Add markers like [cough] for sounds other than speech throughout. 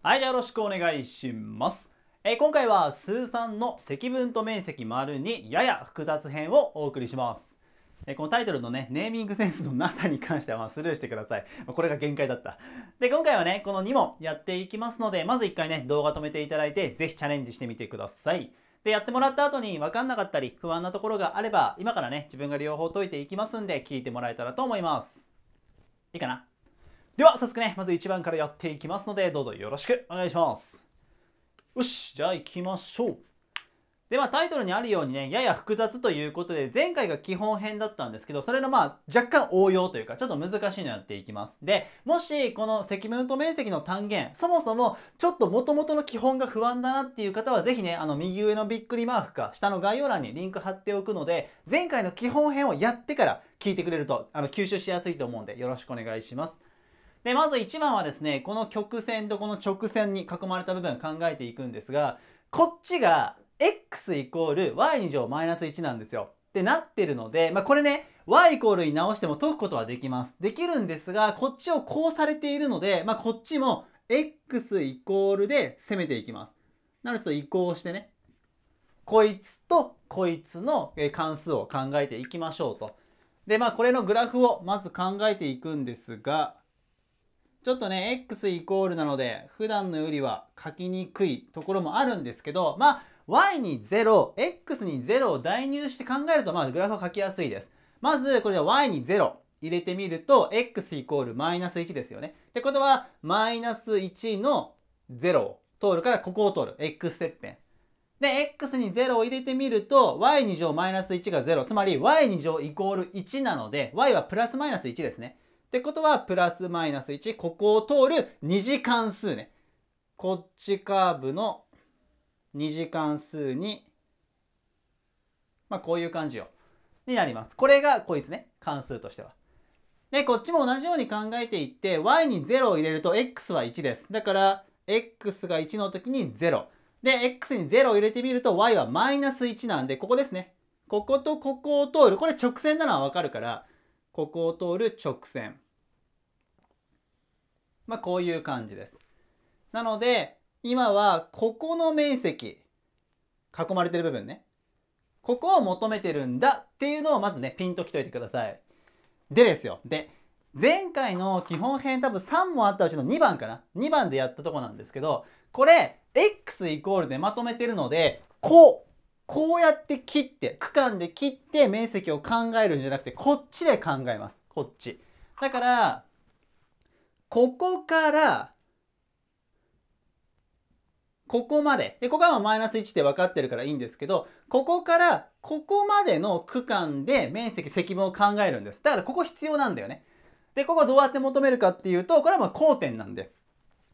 はいじゃあよろしくお願いしますえー、今回は数3の積分と面積丸にやや複雑編をお送りしますえこのタイトルのね、ネーミングセンスのなさに関してはまスルーしてください。これが限界だった。で、今回はね、この2問やっていきますので、まず1回ね、動画止めていただいて、是非チャレンジしてみてください。で、やってもらった後に分かんなかったり、不安なところがあれば、今からね、自分が両方解いていきますんで、聞いてもらえたらと思います。いいかなでは、早速ね、まず1番からやっていきますので、どうぞよろしくお願いします。よし、じゃあ行きましょう。で、まあタイトルにあるようにね、やや複雑ということで、前回が基本編だったんですけど、それのまあ若干応用というか、ちょっと難しいのやっていきます。で、もしこの積分と面積の単元、そもそもちょっともともとの基本が不安だなっていう方は、是非ね、あの右上のびっくりマークか、下の概要欄にリンク貼っておくので、前回の基本編をやってから聞いてくれると、あの吸収しやすいと思うんで、よろしくお願いします。で、まず1番はですね、この曲線とこの直線に囲まれた部分考えていくんですが、こっちが x イコール y2 乗マイナス1なんですよ。ってなってるので、まあ、これね、y イコールに直しても解くことはできます。できるんですが、こっちをこうされているので、まあ、こっちも x イコールで攻めていきます。なのでちょっと移行してね、こいつとこいつの関数を考えていきましょうと。で、まあこれのグラフをまず考えていくんですが、ちょっとね、x イコールなので、普段のよりは書きにくいところもあるんですけど、まあ、y に0、x に0を代入して考えると、まあ、グラフは書きやすいです。まず、これは y に0入れてみると、x イコールマイナス1ですよね。ってことは、マイナス1の0を通るから、ここを通る。x 切片。で、x に0を入れてみると、y2 乗マイナス1が0。つまり、y2 乗イコール1なので、y はプラスマイナス1ですね。ってことは、プラスマイナス1、ここを通る2次関数ね。こっちカーブの2次関数に、まあ、こういう感じよ。になります。これがこいつね、関数としては。で、こっちも同じように考えていって、y に0を入れると x は1です。だから、x が1の時に0。で、x に0を入れてみると y はマイナス1なんで、ここですね。こことここを通る。これ直線なのはわかるから、ここを通る直線。まあ、こういう感じです。なので、今はここの面積、囲まれてる部分ね。ここを求めてるんだっていうのをまずね、ピンときといてください。でですよ。で、前回の基本編多分3問あったうちの2番かな。2番でやったとこなんですけど、これ、x イコールでまとめてるので、こうこうやって切って区間で切って面積を考えるんじゃなくてこっちで考えますこっちだからここからここまで。で、ここはマイナス1って分かってるからいいんですけど、ここからここまでの区間で面積積分を考えるんです。だからここ必要なんだよね。で、ここどうやって求めるかっていうと、これはまあ交点なんで。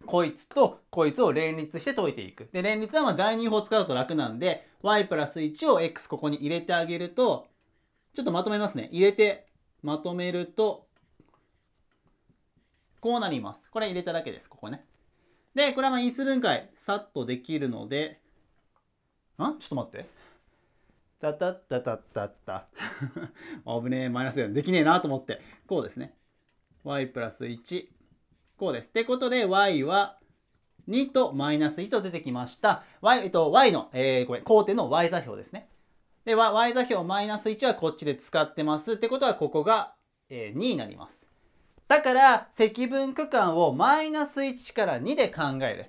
こいつとこいつを連立して解いていく。で、連立はまあ第二法使うと楽なんで、y プラス1を x ここに入れてあげると、ちょっとまとめますね。入れて、まとめると、こうなります。これ入れただけです、ここね。で、これはまあ因数分解、さっとできるので、あちょっと待って。たたったたたった。[laughs] 危ねえ、マイナスでできねえなと思って。こうですね。y プラス1こうです。ってことで y は2とマイナス1と出てきました。y, えっと、y の、えー、ごめん、交点の y 座標ですね。で、y 座標マイナス1はこっちで使ってます。ってことはここが、えー、2になります。だから、積分区間をマイナス1から2で考える。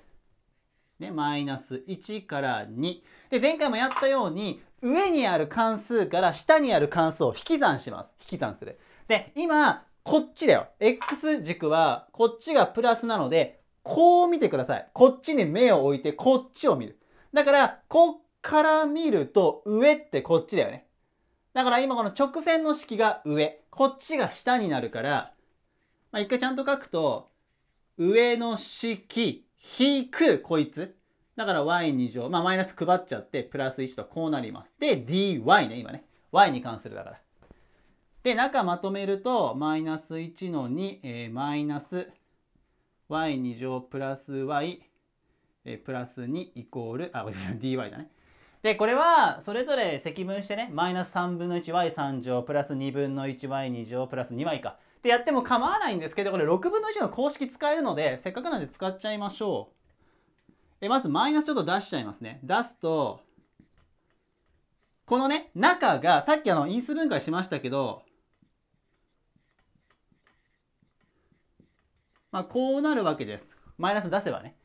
ね、マイナス1から2。で、前回もやったように、上にある関数から下にある関数を引き算します。引き算する。で、今、こっちだよ。X 軸はこっちがプラスなので、こう見てください。こっちに目を置いてこっちを見る。だから、こっから見ると上ってこっちだよね。だから今この直線の式が上、こっちが下になるから、まあ、一回ちゃんと書くと、上の式、引く、こいつ。だから y2 乗、まあマイナス配っちゃって、プラス1とこうなります。で、dy ね、今ね。y に関するだから。で、中まとめると、マイナス1の2、えマイナス y2 乗プラス y、えプラス2イコール、あ、[laughs] dy だね。で、これは、それぞれ積分してね、マイナス3分の 1y3 乗、プラス2分の 1y2 乗、プラス 2y か。ってやっても構わないんですけど、これ6分の1の公式使えるので、せっかくなんで使っちゃいましょう。え、まずマイナスちょっと出しちゃいますね。出すと、このね、中が、さっきあの、因数分解しましたけど、まあ、こうなるわけです。マイナス出せばね。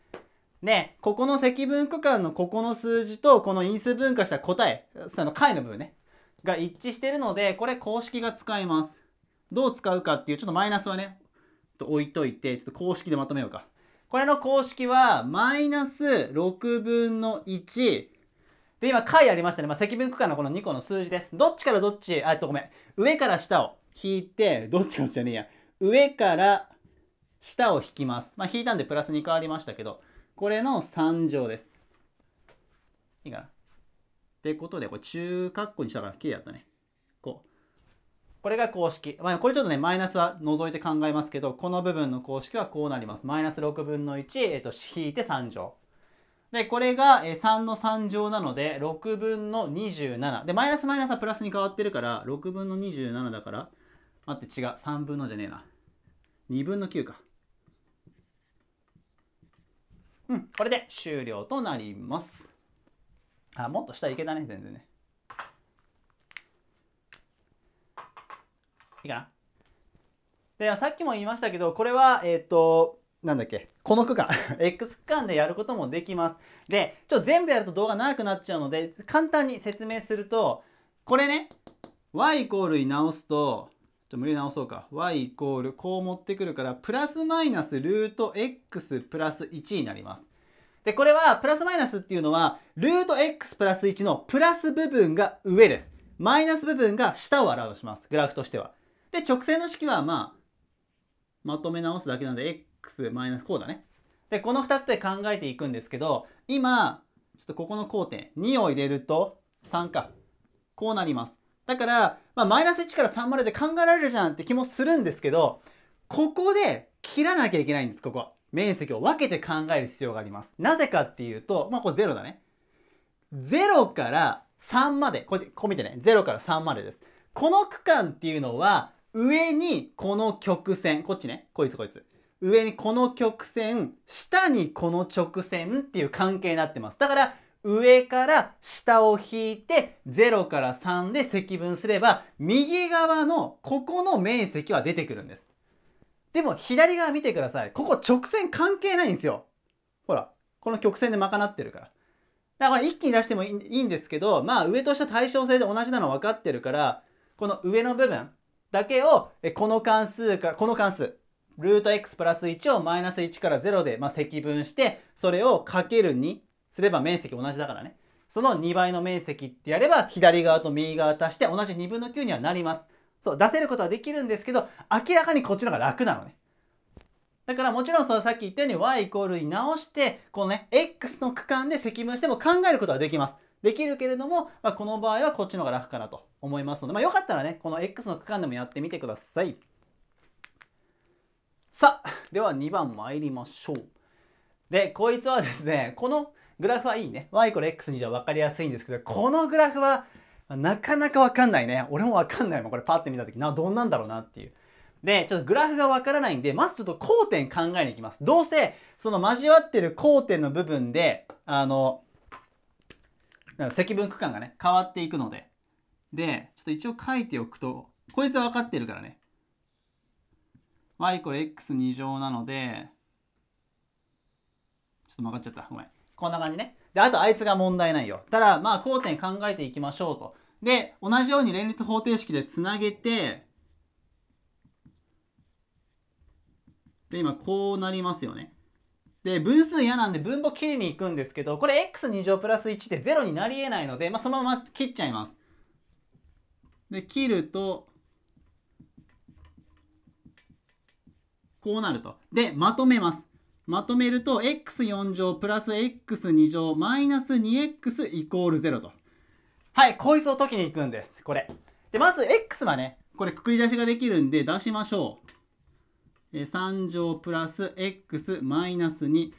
で、ここの積分区間のここの数字と、この因数分解した答え、その解の部分ね、が一致してるので、これ公式が使えます。どう使うかっていう、ちょっとマイナスはね、と置いといて、ちょっと公式でまとめようか。これの公式は、マイナス6分の1。で、今、解ありましたね。まあ、積分区間のこの2個の数字です。どっちからどっち、あ、っと、ごめん。上から下を引いて、どっちかじゃねえや。上から下を引きます。まあ、引いたんでプラスに変わりましたけど、これの3乗です。いいかな。ってことで、これ中括弧にしたから綺麗だったね。こう。これが公式。まあ、これちょっとね、マイナスは除いて考えますけど、この部分の公式はこうなります。マイナス6分の1、えっと、引いて3乗。で、これが3の3乗なので、6分の27。で、マイナスマイナスはプラスに変わってるから、6分の27だから、待って、違う。3分のじゃねえな。2分の9か。うん、これで終了となります。あ、もっと下いけたね、全然ね。いいかなで、さっきも言いましたけど、これは、えっ、ー、と、なんだっけ、この区間、[laughs] X 区間でやることもできます。で、ちょっと全部やると動画長くなっちゃうので、簡単に説明すると、これね、y イコールに直すと、と無理直そうか。y イコール、こう持ってくるから、プラスマイナスルート x プラス1になります。で、これは、プラスマイナスっていうのは、ルート x プラス1のプラス部分が上です。マイナス部分が下を表します。グラフとしては。で、直線の式は、まあ、まとめ直すだけなんで、x マイナスこうだね。で、この2つで考えていくんですけど、今、ちょっとここの交点、2を入れると3か。こうなります。だから、まあ、マイナス1から3までで考えられるじゃんって気もするんですけど、ここで切らなきゃいけないんです、ここ。面積を分けて考える必要があります。なぜかっていうと、まあ、これ0だね。0から3まで。これ、こう見てね。0から3までです。この区間っていうのは、上にこの曲線。こっちね。こいつこいつ。上にこの曲線、下にこの直線っていう関係になってます。だから、上から下を引いて0から3で積分すれば右側のここの面積は出てくるんです。でも左側見てください。ここ直線関係ないんですよ。ほら、この曲線で賄ってるから。だから一気に出してもいいんですけど、まあ上と下対称性で同じなの分かってるから、この上の部分だけをこの関数か、この関数、ルート x プラス1をマイナス1から0で、ま積分して、それをかける2すれば面積同じだからね。その2倍の面積ってやれば、左側と右側足して同じ2分の9にはなります。そう、出せることはできるんですけど、明らかにこっちの方が楽なのね。だからもちろんそのさっき言ったように y イコールに直して、このね、x の区間で積分しても考えることはできます。できるけれども、まあ、この場合はこっちの方が楽かなと思いますので、まあ、よかったらね、この x の区間でもやってみてください。さあ、では2番参りましょう。で、こいつはですね、このグラフはいいね。y イコール x にじゃ分かりやすいんですけど、このグラフはなかなか分かんないね。俺も分かんないもん。これパって見た時な、どんなんだろうなっていう。で、ちょっとグラフが分からないんで、まずちょっと交点考えに行きます。どうせ、その交わってる交点の部分で、あの、積分区間がね、変わっていくので。で、ちょっと一応書いておくと、こいつは分かってるからね。y イコール x 二乗なので、ちょっと曲がっちゃった。ごめん。こんな感じね。で、あとあいつが問題ないよ。ただ、まあ、交点考えていきましょうと。で、同じように連立方程式でつなげて、で、今こうなりますよね。で、分数嫌なんで分母切りに行くんですけど、これ x2 乗プラス1で0になり得ないので、まあ、そのまま切っちゃいます。で、切ると、こうなると。で、まとめます。まとめると x4 乗プラス x2 乗マイナス 2x イコール0と。はい、こいつを解きに行くんです。これ。で、まず x はね、これくくり出しができるんで出しましょう。え3乗プラス x マイナス2。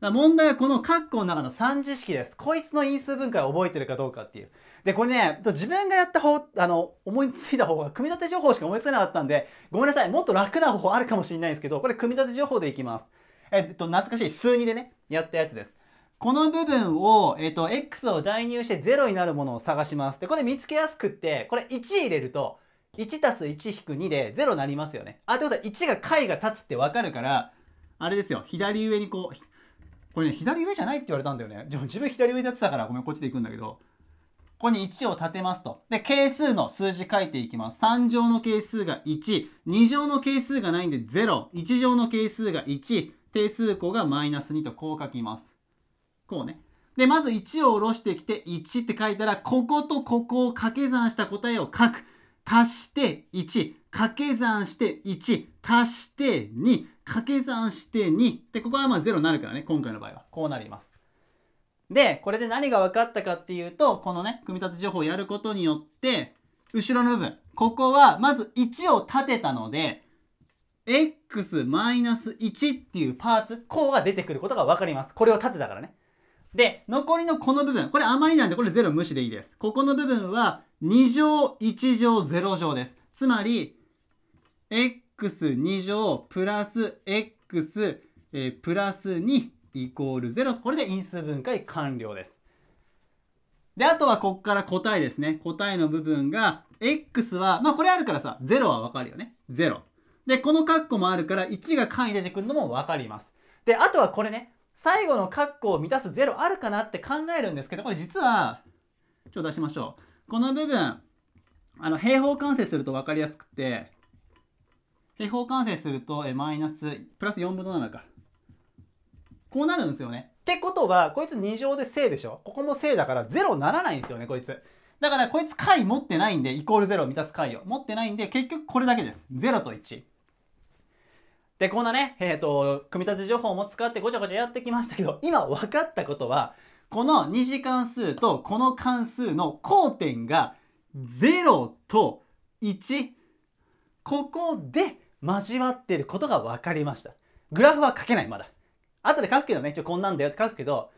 問題はこの括弧の中の3次式です。こいつの因数分解を覚えてるかどうかっていう。で、これね、自分がやった方、あの、思いついた方が、組み立て情報しか思いつかなかったんで、ごめんなさい。もっと楽な方法あるかもしれないんですけど、これ組み立て情報でいきます。えっと、懐かしい数2でね、やったやつです。この部分を、えっと、x を代入して0になるものを探します。で、これ見つけやすくって、これ1入れると、1たす1引く2で0になりますよね。あ、ってことは1が解が立つってわかるから、あれですよ、左上にこう、これね、左上じゃないって言われたんだよね。自分左上でやってたから、ごめん、こっちで行くんだけど、ここに1を立てますと。で、係数の数字書いていきます。3乗の係数が1、2乗の係数がないんで0、1乗の係数が1、定数項がマイナス2とこう書きます。こうね。で、まず1を下ろしてきて、1って書いたら、こことここを掛け算した答えを書く。足して1、掛け算して1、足して2、掛け算して2。で、ここはまあ0になるからね、今回の場合は。こうなります。で、これで何が分かったかっていうと、このね、組み立て情報をやることによって、後ろの部分、ここはまず1を立てたので、x-1 っていうパーツ、こうが出てくることがわかります。これを縦だからね。で、残りのこの部分、これあまりなんでこれ0無視でいいです。ここの部分は2乗1乗0乗です。つまり、x2 乗プラス x、えー、プラス2イコール0。これで因数分解完了です。で、あとはここから答えですね。答えの部分が、x は、まあこれあるからさ、0はわかるよね。0。で、このカッコもあるから1が下位出てくるのもわかります。で、あとはこれね、最後のカッコを満たす0あるかなって考えるんですけど、これ実は、ちょっと出しましょう。この部分、あの、平方完成すると分かりやすくて、平方完成すると、え、マイナス、プラス4分の7か。こうなるんですよね。ってことは、こいつ2乗で正でしょここも正だから0ならないんですよね、こいつ。だから、こいつ解持ってないんで、イコール0を満たす解を持ってないんで、結局これだけです。0と1。で、こんなね、えっ、ー、と、組み立て情報も使ってごちゃごちゃやってきましたけど、[laughs] 今分かったことは、この2次関数とこの関数の交点が0と1。ここで交わっていることが分かりました。グラフは書けない、まだ。後で書くけどね、一応こんなんだよって書くけど。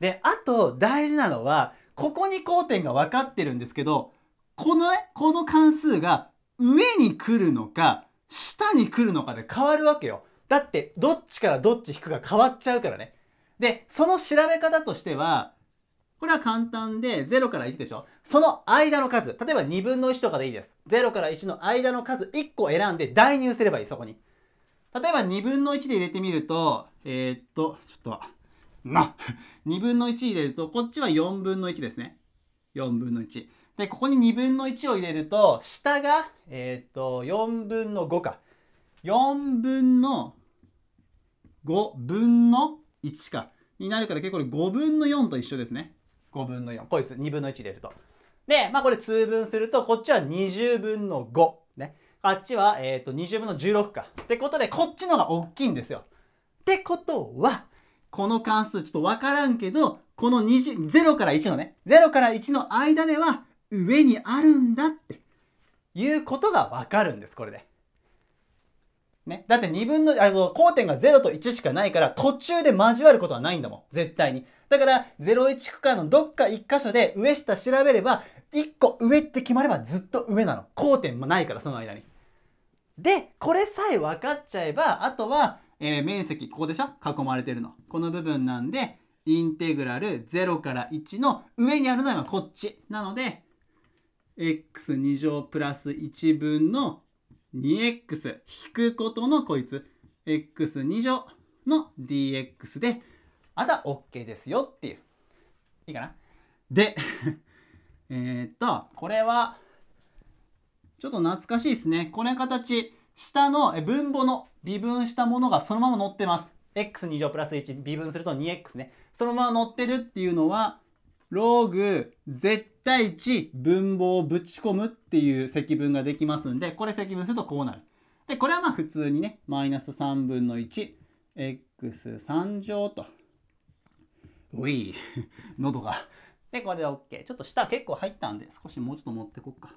で、あと大事なのは、ここに交点が分かってるんですけど、このね、この関数が上に来るのか、下に来るのかで変わるわけよ。だってどっちからどっち引くか変わっちゃうからね。で、その調べ方としては、これは簡単で0から1でしょその間の数。例えば2分の1とかでいいです。0から1の間の数1個選んで代入すればいい、そこに。例えば2分の1で入れてみると、えー、っと、ちょっと、な2分の1入れると、こっちは4分の1ですね。4分の1。で、ここに2分の1を入れると、下が、えっ、と、4分の5か。4分の5分の1か。になるから結構これ5分の4と一緒ですね。5分の4。こいつ2分の1入れると。で、まあこれ通分すると、こっちは20分の5。ね。あっちは、えっ、と、20分の16か。ってことで、こっちのが大きいんですよ。ってことは、この関数ちょっとわからんけど、この20、0から1のね、0から1の間では、上にあるんだっていうことがわかるんですこれで。ね、だって2分のあの交点が0と1しかないから途中で交わることはないんだもん絶対にだから01区間のどっか1箇所で上下調べれば1個上って決まればずっと上なの交点もないからその間にでこれさえ分かっちゃえばあとは、えー、面積ここでしょ囲まれてるのこの部分なんでインテグラル0から1の上にあるのはこっちなので x2 乗プラス1分の 2x 引くことのこいつ x2 乗の dx であとは OK ですよっていういいかなで [laughs] えっとこれはちょっと懐かしいですねこの形下の分母の微分したものがそのまま載ってます x2 乗プラス1微分すると 2x ねそのまま載ってるっていうのはログ絶対値分母をぶち込むっていう積分ができますんで、これ積分するとこうなる。で、これはまあ普通にね、マイナス3分の 1x3 乗と。うい、[laughs] 喉が。で、これで OK。ちょっと下結構入ったんで、少しもうちょっと持ってこっか。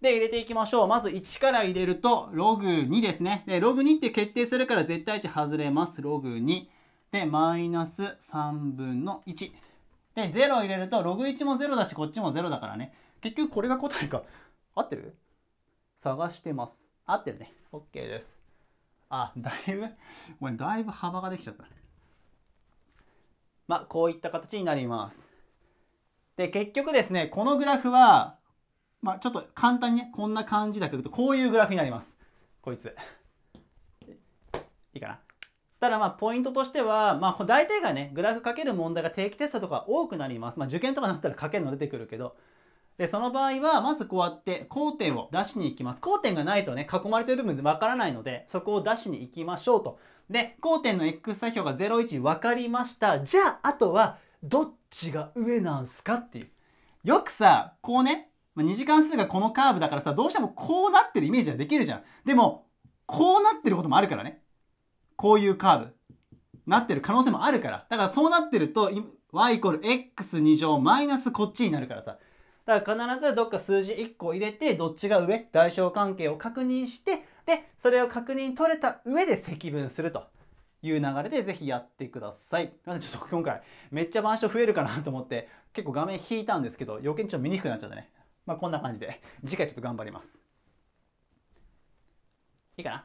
で、入れていきましょう。まず1から入れると、ログ2ですね。で、ログ2って決定するから絶対値外れます。ログ2。で、マイナス3分の1。で、0を入れると、ログ1も0だし、こっちも0だからね。結局これが答えか。合ってる探してます。合ってるね。OK です。あ、だいぶ、ごめん、だいぶ幅ができちゃった。まあ、こういった形になります。で、結局ですね、このグラフは、まあ、ちょっと簡単にね、こんな感じだけど、こういうグラフになります。こいつ。いいかな。ただまあポイントとしては、まあ大体がね、グラフかける問題が定期テストとか多くなります。まあ受験とかなったらかけるの出てくるけど。で、その場合は、まずこうやって交点を出しに行きます。交点がないとね、囲まれてる部分でわからないので、そこを出しに行きましょうと。で、交点の x 座標が0、1分かりました。じゃあ、あとは、どっちが上なんすかっていう。よくさ、こうね、まあ、2次関数がこのカーブだからさ、どうしてもこうなってるイメージはできるじゃん。でも、こうなってることもあるからね。こういうカーブなってる可能性もあるから。だからそうなってると、y イコール x2 乗マイナスこっちになるからさ。だから必ずどっか数字1個入れて、どっちが上、代償関係を確認して、で、それを確認取れた上で積分するという流れでぜひやってください。なんでちょっと今回、めっちゃ板書増えるかなと思って、結構画面引いたんですけど、余計にちょっと見にくくなっちゃったね。まあこんな感じで、次回ちょっと頑張ります。いいかな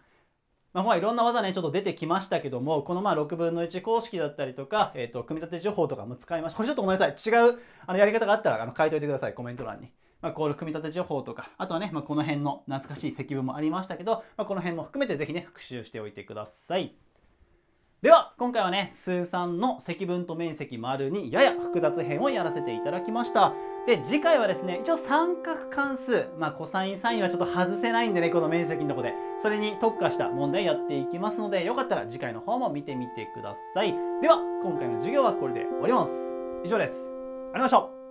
まあ、ほいろんな技ね、ちょっと出てきましたけども、このまあ6分の1公式だったりとか、えっ、ー、と、組み立て情報とかも使いました。これちょっとごめんなさい。違う、あの、やり方があったら、あの、書いといてください、コメント欄に。まあ、こう組み立て情報とか、あとはね、まあ、この辺の懐かしい積分もありましたけど、まあ、この辺も含めてぜひね、復習しておいてください。では、今回はね、数3の積分と面積にやや複雑編をやらせていただきました。で、次回はですね、一応三角関数、まあ、コサインサインはちょっと外せないんでね、この面積のとこで、それに特化した問題やっていきますので、よかったら次回の方も見てみてください。では、今回の授業はこれで終わります。以上です。ありがとうございました。